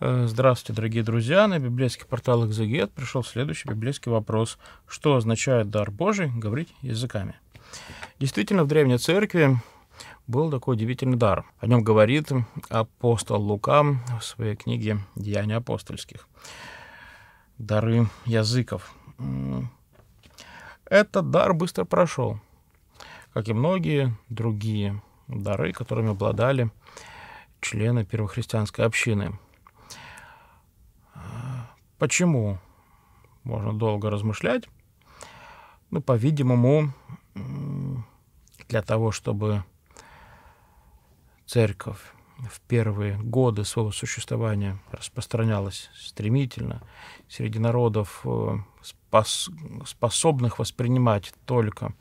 Э, здравствуйте, дорогие друзья! На библейский портал «Экзегет» пришел следующий библейский вопрос. Что означает дар Божий говорить языками? Действительно, в Древней Церкви был такой удивительный дар. О нем говорит апостол Лука в своей книге «Деяния апостольских». Дары языков. Этот дар быстро прошел, как и многие другие дары, которыми обладали члены первохристианской общины – Почему? Можно долго размышлять. Ну, по-видимому, для того, чтобы церковь в первые годы своего существования распространялась стремительно среди народов, э, спос способных воспринимать только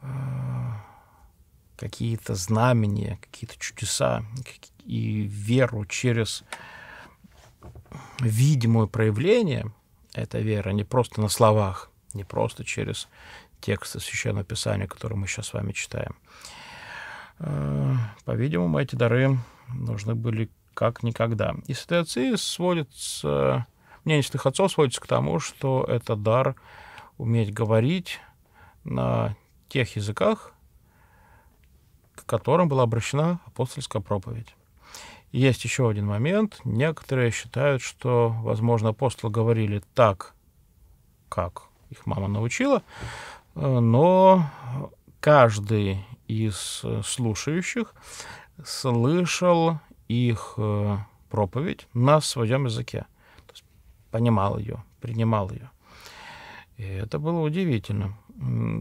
э, какие-то знамения, какие-то чудеса и веру через видимое проявление этой веры не просто на словах, не просто через тексты Священного Писания, которые мы сейчас с вами читаем. Э, по-видимому, эти дары нужны были как никогда. И святые отцы сводятся, мнение святых отцов сводится к тому, что это дар уметь говорить на тех языках, к которым была обращена апостольская проповедь. Есть еще один момент. Некоторые считают, что, возможно, апостолы говорили так, как их мама научила, э, но каждый из э, слушающих слышал их э, проповедь на своем языке, понимал ее, принимал ее. И это было удивительно.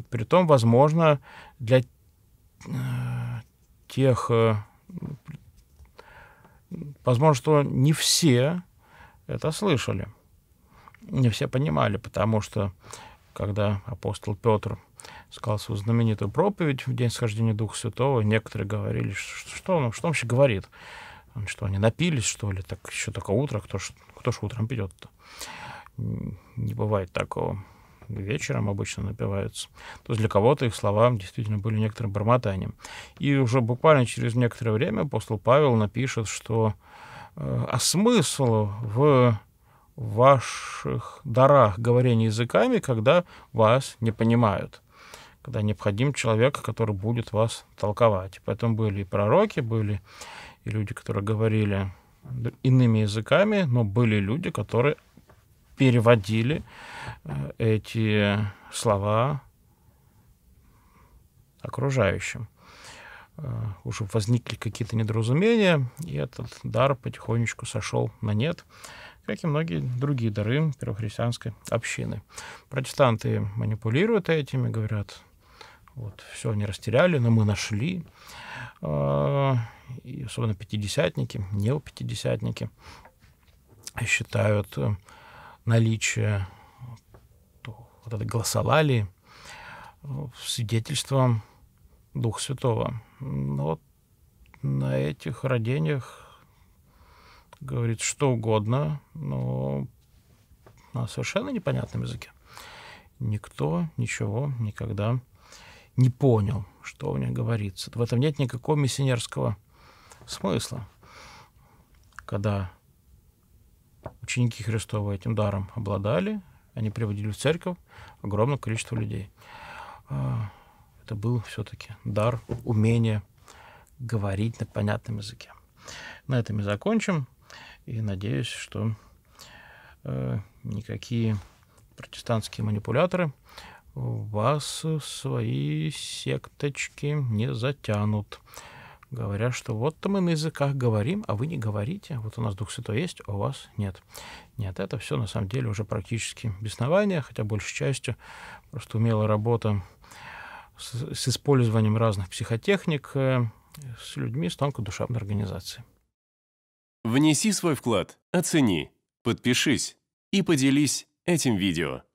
Притом, возможно, для тех Возможно, что не все это слышали, не все понимали, потому что когда апостол Петр сказал свою знаменитую проповедь в день схождения Духа Святого, некоторые говорили, что он, что он вообще говорит? что, они напились, что ли? Так еще такое утро, кто ж, кто ж утром пьет-то? Не бывает такого вечером обычно напиваются, то есть для кого-то их слова действительно были некоторым бормотанием. И уже буквально через некоторое время апостол Павел напишет, что э, а смысл в ваших дарах говорения языками, когда вас не понимают, когда необходим человек, который будет вас толковать. Поэтому были и пророки, были и люди, которые говорили иными языками, но были люди, которые переводили э, эти слова окружающим. Э, уже возникли какие-то недоразумения, и этот дар потихонечку сошел на нет, как и многие другие дары первохристианской общины. Протестанты манипулируют этими, говорят, вот, все они растеряли, но мы нашли. Э, и особенно пятидесятники, неопятидесятники считают наличие вот этой гласолалии, свидетельством Духа Святого. Но ну вот на этих родениях говорит что угодно, но на совершенно непонятном языке. Никто ничего никогда не понял, что у них говорится. В этом нет никакого миссионерского смысла. Когда ученики Христова этим даром обладали, они приводили в церковь огромное количество людей. А, это был все-таки дар, умение говорить на понятном языке. На этом и закончим. И надеюсь, что э, никакие протестантские манипуляторы вас в свои секточки не затянут говоря, что вот-то мы на языках говорим, а вы не говорите. Вот у нас Дух Святой есть, а у вас нет. Нет, это все на самом деле уже практически беснование, хотя большей частью просто умелая работа с, с использованием разных психотехник э, с людьми с тонкой душевной организации. Внеси свой вклад, оцени, подпишись и поделись этим видео.